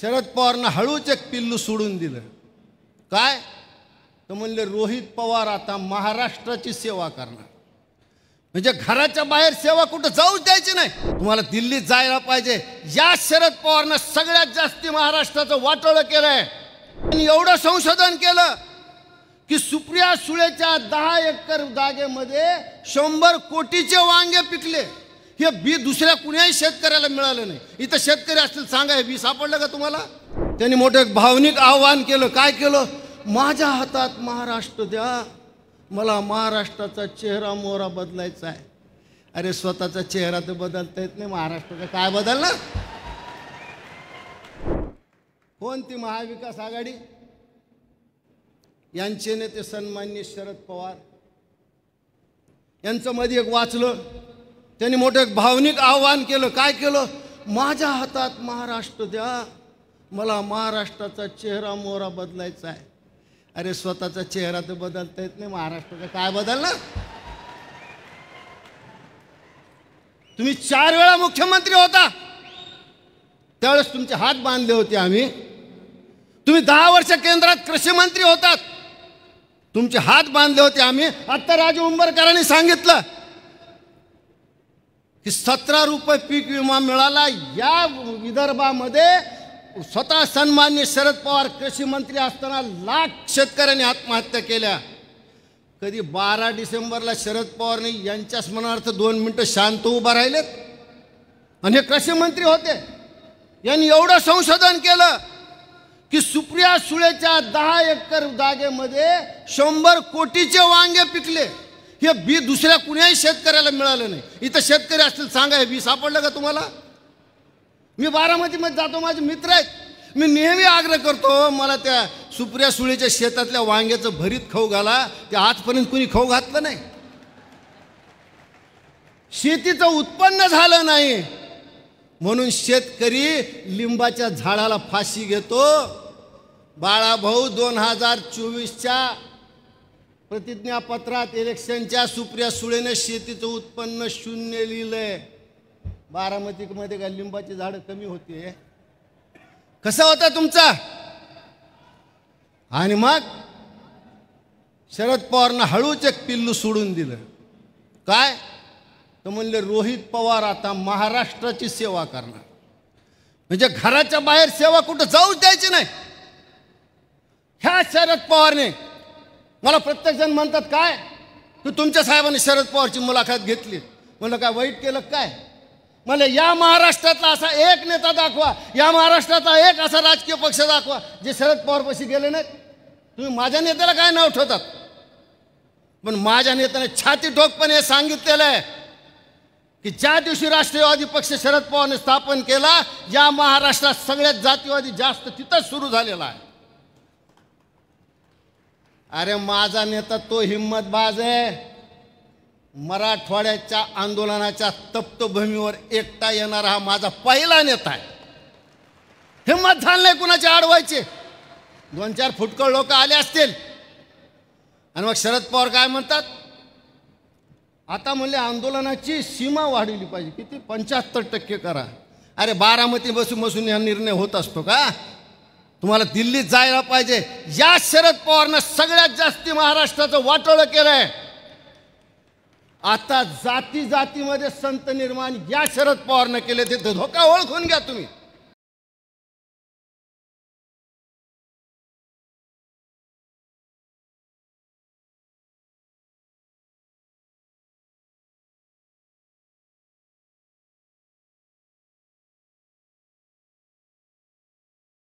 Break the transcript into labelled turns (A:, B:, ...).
A: शरद पवारनं हळूच एक पिल्लू सोडून दिलं काय तर म्हणले रोहित पवार आता महाराष्ट्राची सेवा करणार म्हणजे घराच्या बाहेर सेवा कुठं जाऊच द्यायची नाही तुम्हाला दिल्लीत जायला पाहिजे या शरद पवारनं सगळ्यात जास्ती महाराष्ट्राचं वाटोळं केलंय आणि एवढं संशोधन केलं की सुप्रिया सुळेच्या दहा एकर जागेमध्ये शंभर कोटीचे वांगे पिकले हे बी दुसऱ्या कुण्याही शेतकऱ्याला मिळालं नाही इथं शेतकरी असतील सांगा हे बी सापडलं का तुम्हाला त्यांनी मोठं भावनिक आव्हान केलं काय केलं माझ्या हातात महाराष्ट्र द्या मला महाराष्ट्राचा चेहरा मोहरा बदलायचा आहे अरे स्वतःचा चेहरा तर बदलता येत नाही महाराष्ट्राचा काय बदलणार कोणती महाविकास आघाडी यांचे नेते सन्मान्य शरद पवार यांचं मध्ये एक वाचलं त्यांनी मोठं भावनिक आव्हान केलं काय केलं माझ्या हातात महाराष्ट्र द्या मला महाराष्ट्राचा चेहरा मोहरा बदलायचा आहे अरे स्वतःचा चेहरा तर बदलता येत नाही महाराष्ट्राचा काय बदलणार तुम्ही चार वेळा मुख्यमंत्री होता त्यावेळेस तुमचे हात बांधले होते आम्ही तुम्ही दहा वर्ष केंद्रात कृषी मंत्री होतात तुमचे हात बांधले होते आम्ही आत्ता राजू उंबरकरांनी सांगितलं की सतरा रुपये पीक विमा मिळाला या विदर्भामध्ये स्वतः सन्मान्य शरद पवार कृषी मंत्री असताना लाख शेतकऱ्यांनी आत्महत्या केल्या कधी बारा डिसेंबरला शरद पवारने यांच्या स्मरणार्थ दोन मिनटं शांत उभा राहिलेत आणि हे कृषी मंत्री होते यांनी एवढं संशोधन केलं की सुप्रिया सुळेच्या दहा एकर जागेमध्ये शंभर कोटीचे वांगे पिकले हे बी दुसऱ्या कुण्याही शेतकऱ्याला मिळालं नाही इथं शेतकरी असतील सांगा हे बी सापडलं का तुम्हाला मी बारामतीमध्ये जातो माझे मित्र आहेत मी नेहमी आग्रह करतो मला त्या सुप्रिया सुळेच्या शेतातल्या वांग्याचं भरीत खाऊ घाला ते आजपर्यंत कुणी खाऊ घातलं नाही शेतीचं उत्पन्न झालं नाही म्हणून शेतकरी लिंबाच्या झाडाला फाशी घेतो बाळाभाऊ दोन हजार चोवीसच्या प्रतिज्ञापत्रात इलेक्शनच्या सुप्रिया सुळेने शेतीचं उत्पन्न शून्य लिहिलंय बारामतीमध्ये काय लिंबाची झाडं कमी होते कसा होता तुमचा आणि मग शरद पवारनं हळूच एक पिल्लू सोडून दिलं काय तर म्हणले रोहित पवार आता महाराष्ट्राची सेवा करणार म्हणजे घराच्या बाहेर सेवा कुठं जाऊच द्यायची नाही ह्या शरद पवारने मला जण म्हणतात काय की तुमच्या साहेबांनी शरद पवारची मुलाखत घेतली म्हणलं काय वाईट केलं काय मला या महाराष्ट्रातला असा एक नेता दाखवा या महाराष्ट्रातला एक असा राजकीय पक्ष दाखवा जे शरद पवारपाशी गेले नाहीत तुम्ही माझ्या नेत्याला काय नाव ठेवतात पण माझ्या नेत्याने छाती ठोकपणे हे सांगितलेलं आहे की ज्या दिवशी राष्ट्रवादी पक्ष शरद पवारने स्थापन केला या महाराष्ट्रात सगळ्यात जातीवादी जास्त तिथंच सुरू झालेला आहे अरे माझा नेता तो हिम्मत बाज आहे मराठवाड्याच्या आंदोलनाच्या तप्तभूमीवर एकटा येणारा हा माझा पहिला नेता आहे हिंमत झाले नाही कुणाचे आडवायचे दोन चार फुटकळ लोक आले असतील आणि मग शरद पवार काय म्हणतात आता म्हणले आंदोलनाची सीमा वाढवली पाहिजे किती पंच्याहत्तर टक्के करा अरे बारामती बसून बसून हा निर्णय होत असतो का तुम्हाला दिल्लीत जायला पाहिजे या शरद पवारनं सगळ्यात जास्ती महाराष्ट्राचं वाटोळं केलंय आता जाती जातीमध्ये संत निर्माण या शरद पवारनं केले ते धोका ओळखून घ्या तुम्ही